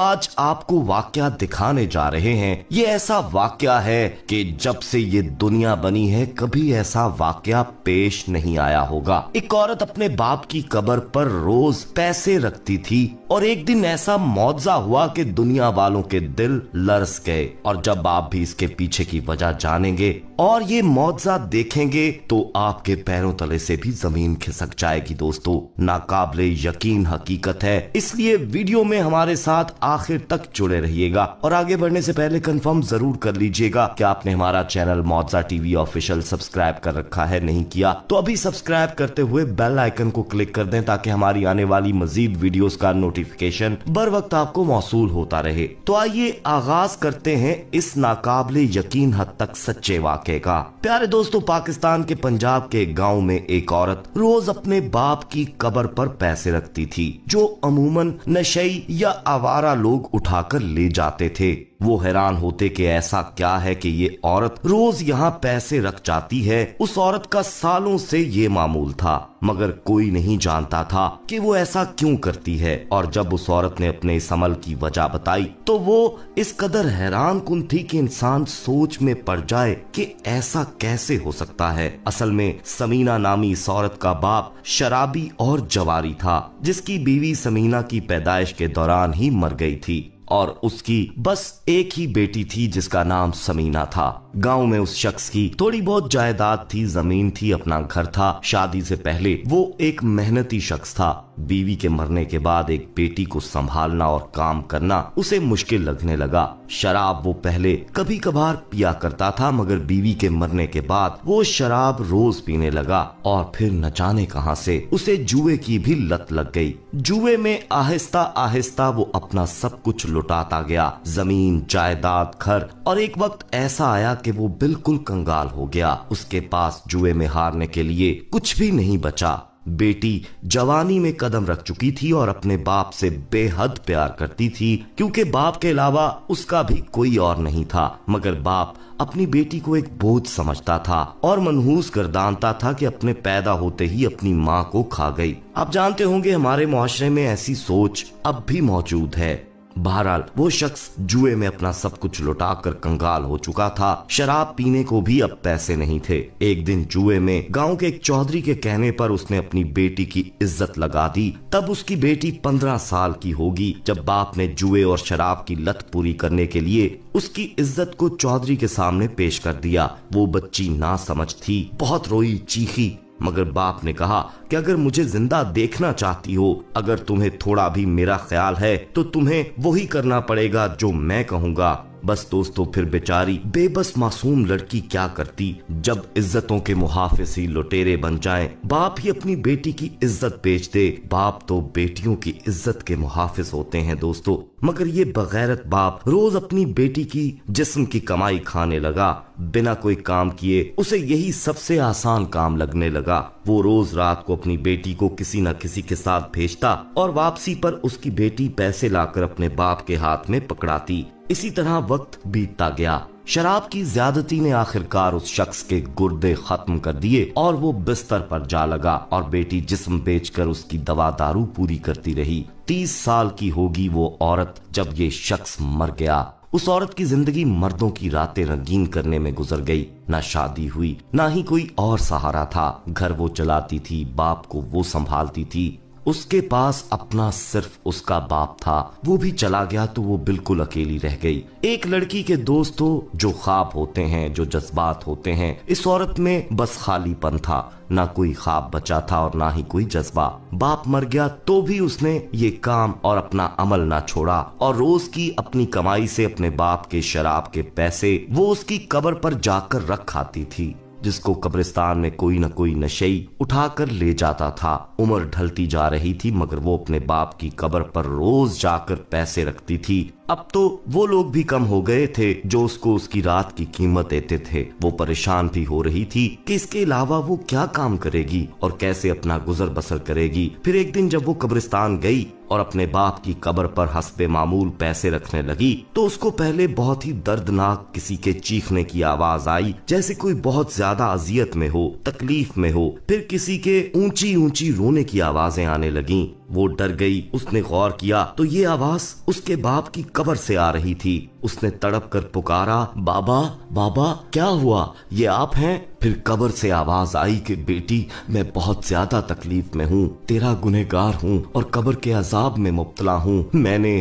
आज आपको वाक्य दिखाने जा रहे हैं ये ऐसा वाक्य है कि जब से ये दुनिया बनी है कभी ऐसा वाक्य पेश नहीं आया होगा एक औरत अपने बाप की कबर पर रोज पैसे रखती थी और एक दिन ऐसा मुआवजा हुआ कि दुनिया वालों के दिल लरस गए और जब आप भी इसके पीछे की वजह जानेंगे और ये मुआवजा देखेंगे तो आपके पैरों तले से भी जमीन खिसक जाएगी दोस्तों नाकाबले यकीन हकीकत है इसलिए वीडियो में हमारे साथ आखिर तक जुड़े रहिएगा और आगे बढ़ने से पहले कंफर्म जरूर कर लीजिएगा कि आपने हमारा चैनल मुआवजा टीवी ऑफिशियल सब्सक्राइब कर रखा है नहीं किया तो अभी सब्सक्राइब करते हुए बेल आइकन को क्लिक कर दें ताकि हमारी आने वाली मजीद वीडियो का नोटिफिकेशन बर वक्त आपको मौसू होता रहे तो आइए आगाज करते हैं इस नाकाबले यकीन हद तक सच्चे वाक्य सकेगा प्यारे दोस्तों पाकिस्तान के पंजाब के गांव में एक औरत रोज अपने बाप की कबर पर पैसे रखती थी जो अमूमन नशे या आवारा लोग उठाकर ले जाते थे वो हैरान होते कि ऐसा क्या है कि ये औरत रोज यहाँ पैसे रख जाती है उस औरत का सालों से ये मामूल था मगर कोई नहीं जानता था कि वो ऐसा क्यों करती है और जब उस औरत ने अपने इस अमल की वजह बताई तो वो इस कदर हैरान कुन थी कि इंसान सोच में पड़ जाए कि ऐसा कैसे हो सकता है असल में समीना नामी इस औरत का बाप शराबी और जवारी था जिसकी बीवी समीना की पैदाइश के दौरान ही मर गई थी और उसकी बस एक ही बेटी थी जिसका नाम समीना था गांव में उस शख्स की थोड़ी बहुत जायदाद थी जमीन थी अपना घर था शादी से पहले वो एक मेहनती शख्स था बीवी के मरने के बाद एक बेटी को संभालना और काम करना उसे मुश्किल लगने लगा शराब वो पहले कभी कभार पिया करता था मगर बीवी के मरने के बाद वो शराब रोज पीने लगा और फिर न जाने कहां से उसे जुए की भी लत लग गई जुए में आहिस्ता आहिस्ता वो अपना सब कुछ लुटाता गया जमीन जायदाद घर और एक वक्त ऐसा आया कि वो बिल्कुल कंगाल हो गया उसके पास जुए में हारने के लिए कुछ भी नहीं बचा बेटी जवानी में कदम रख चुकी थी और अपने बाप से बेहद प्यार करती थी क्योंकि बाप के अलावा उसका भी कोई और नहीं था मगर बाप अपनी बेटी को एक बोझ समझता था और मनहूस गर्दानता था कि अपने पैदा होते ही अपनी माँ को खा गई आप जानते होंगे हमारे मुआरे में ऐसी सोच अब भी मौजूद है बहरहाल वो शख्स जुए में अपना सब कुछ लुटा कर कंगाल हो चुका था शराब पीने को भी अब पैसे नहीं थे एक दिन जुए में गांव के एक चौधरी के कहने पर उसने अपनी बेटी की इज्जत लगा दी तब उसकी बेटी पंद्रह साल की होगी जब बाप ने जुए और शराब की लत पूरी करने के लिए उसकी इज्जत को चौधरी के सामने पेश कर दिया वो बच्ची ना समझ थी बहुत रोई चीखी मगर बाप ने कहा कि अगर मुझे जिंदा देखना चाहती हो अगर तुम्हें थोड़ा भी मेरा ख्याल है तो तुम्हें वही करना पड़ेगा जो मैं कहूँगा बस दोस्तों फिर बेचारी बेबस मासूम लड़की क्या करती जब इज्जतों के मुहाफिज ही लुटेरे बन जाए बाप ही अपनी बेटी की इज्जत बेच दे बाप तो बेटियों की इज्जत के मुहाफिज होते हैं दोस्तों मगर ये बगैरत बाप रोज अपनी बेटी की जिस्म की कमाई खाने लगा बिना कोई काम किए उसे यही सबसे आसान काम लगने लगा वो रोज रात को अपनी बेटी को किसी न किसी के साथ भेजता और वापसी पर उसकी बेटी पैसे लाकर अपने बाप के हाथ में पकड़ाती इसी तरह वक्त बीतता गया शराब की ज्यादती ने आखिरकार उस शख्स के गुर्दे खत्म कर दिए और वो बिस्तर पर जा लगा और बेटी जिस्म बेचकर उसकी दवा दारू पूरी करती रही तीस साल की होगी वो औरत जब ये शख्स मर गया उस औरत की जिंदगी मर्दों की रातें रंगीन करने में गुजर गई ना शादी हुई ना ही कोई और सहारा था घर वो चलाती थी बाप को वो संभालती थी उसके पास अपना सिर्फ उसका बाप था वो भी चला गया तो वो बिल्कुल अकेली रह गई एक लड़की के दोस्त हो जो ख्वाब होते हैं जो जज्बात होते हैं इस औरत में बस खालीपन था ना कोई ख्वाब बचा था और ना ही कोई जज्बा बाप मर गया तो भी उसने ये काम और अपना अमल ना छोड़ा और रोज की अपनी कमाई से अपने बाप के शराब के पैसे वो उसकी कबर पर जाकर रख खाती थी जिसको कब्रिस्तान में कोई न कोई नशेई उठाकर ले जाता था उम्र ढलती जा रही थी मगर वो अपने बाप की कब्र पर रोज जाकर पैसे रखती थी अब तो वो लोग भी कम हो गए थे जो उसको उसकी रात की कीमत देते थे वो परेशान भी हो रही थी कि इसके अलावा वो क्या काम करेगी और कैसे अपना गुजर बसर करेगी फिर एक दिन जब वो कब्रिस्तान गई और अपने बाप की कब्र पर हंसते मामूल पैसे रखने लगी तो उसको पहले बहुत ही दर्दनाक किसी के चीखने की आवाज आई जैसे कोई बहुत ज्यादा अजियत में हो तकलीफ में हो फिर किसी के ऊंची ऊंची रोने की आवाजें आने लगी वो डर गई उसने गौर किया तो ये आवाज उसके बाप की कबर से आ रही थी उसने तड़प कर पुकारा बाबा बाबा क्या हुआ ये आप हैं फिर कब्र से आवाज आई कि बेटी मैं बहुत ज्यादा तकलीफ में हूँ तेरा गुनहगार हूँ और कब्र के अजाब में मुबतला हूँ मैंने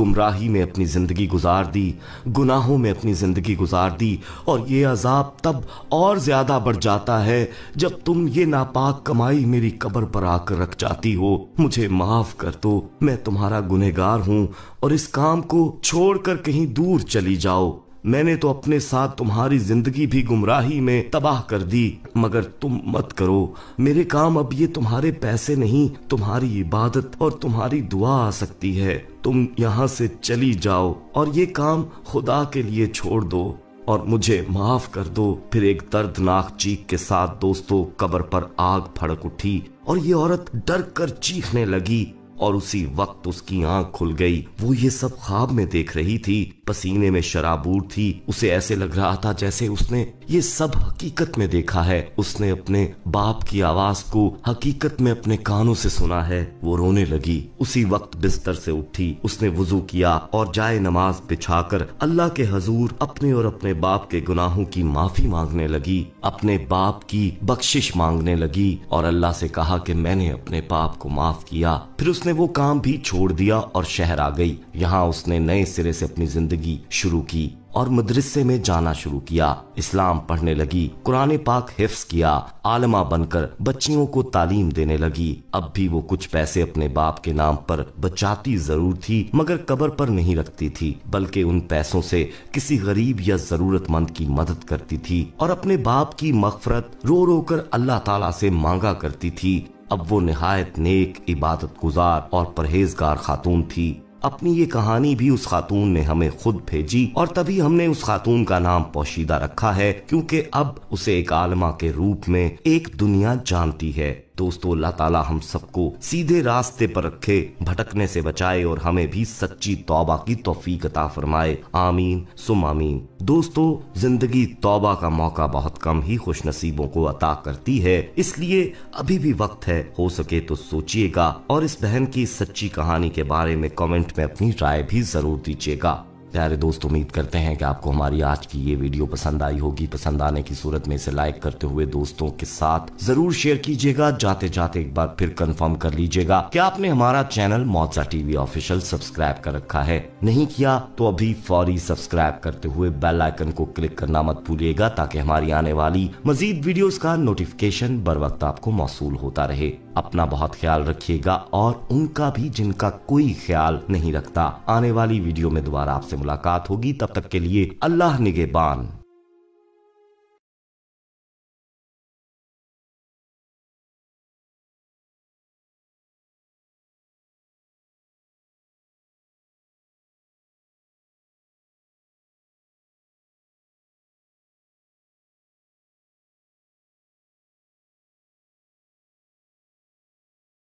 गुमराही में अपनी जिंदगी गुजार दी गुनाहों में अपनी जिंदगी गुजार दी और ये अजाब तब और ज्यादा बढ़ जाता है जब तुम ये नापाक कमाई मेरी कब्र पर आकर रख जाती हो मुझे माफ कर दो मैं तुम्हारा गुनहगार हूँ और इस काम को छोड़कर कहीं दूर चली जाओ मैंने तो अपने साथ तुम्हारी जिंदगी भी गुमराही में तबाह कर दी मगर तुम मत करो मेरे काम अब ये तुम्हारे पैसे नहीं तुम्हारी इबादत और तुम्हारी दुआ आ सकती है तुम यहाँ से चली जाओ और ये काम खुदा के लिए छोड़ दो और मुझे माफ कर दो फिर एक दर्दनाक चीख के साथ दोस्तों कबर पर आग फड़क उठी और ये औरत डर कर चीखने लगी और उसी वक्त उसकी आंख खुल गई वो ये सब ख्वाब में देख रही थी पसीने में शराबूर थी उसे ऐसे लग रहा था जैसे उसने ये सब हकीकत में देखा है उसने अपने बाप की आवाज को हकीकत में अपने कानों से सुना है वो रोने लगी उसी वक्त बिस्तर से उठी उसने वजू किया और जाए नमाज बिछाकर अल्लाह के हजूर अपने और अपने बाप के गुनाहों की माफी मांगने लगी अपने बाप की बख्शिश मांगने लगी और अल्लाह से कहा कि मैंने अपने पाप को माफ किया फिर उसने वो काम भी छोड़ दिया और शहर आ गई यहाँ उसने नए सिरे से अपनी जिंदगी जिंदगी शुरू की और मदरसे में जाना शुरू किया इस्लाम पढ़ने लगी कुरान पाक हिफ्स किया आलमा बनकर बच्चियों को तालीम देने लगी अब भी वो कुछ पैसे अपने बाप के नाम पर बचाती जरूर थी मगर कबर पर नहीं रखती थी बल्कि उन पैसों से किसी गरीब या जरूरतमंद की मदद करती थी और अपने बाप की मफफरत रो रो कर अल्लाह तला से मांगा करती थी अब वो नहायत नेक इबादत गुजार और परहेजगार खातून थी अपनी ये कहानी भी उस खातून ने हमें खुद भेजी और तभी हमने उस खातून का नाम पोशीदा रखा है क्योंकि अब उसे एक आलमा के रूप में एक दुनिया जानती है दोस्तों अल्लाह ताला हम सबको सीधे रास्ते पर रखे भटकने से बचाए और हमें भी सच्ची तौबा की तोफीक अता फरमाए आमीन सुम आमीन दोस्तों जिंदगी तौबा का मौका बहुत कम ही खुश नसीबों को अता करती है इसलिए अभी भी वक्त है हो सके तो सोचिएगा और इस बहन की सच्ची कहानी के बारे में कमेंट में अपनी राय भी जरूर दीजिएगा प्यारे दोस्त उम्मीद करते हैं कि आपको हमारी आज की ये वीडियो पसंद आई होगी पसंद आने की सूरत में इसे लाइक करते हुए दोस्तों के साथ जरूर शेयर कीजिएगा जाते जाते एक बार फिर कंफर्म कर लीजिएगा कि आपने हमारा चैनल मौजा टीवी ऑफिशियल सब्सक्राइब कर रखा है नहीं किया तो अभी फौरी सब्सक्राइब करते हुए बेल आइकन को क्लिक करना मत भूलिएगा ताकि हमारी आने वाली मजीद वीडियो का नोटिफिकेशन बर वक्त आपको मौसू होता रहे अपना बहुत ख्याल रखिएगा और उनका भी जिनका कोई ख्याल नहीं रखता आने वाली वीडियो में दोबारा आपसे मुलाकात होगी तब तक के लिए अल्लाह निगेबान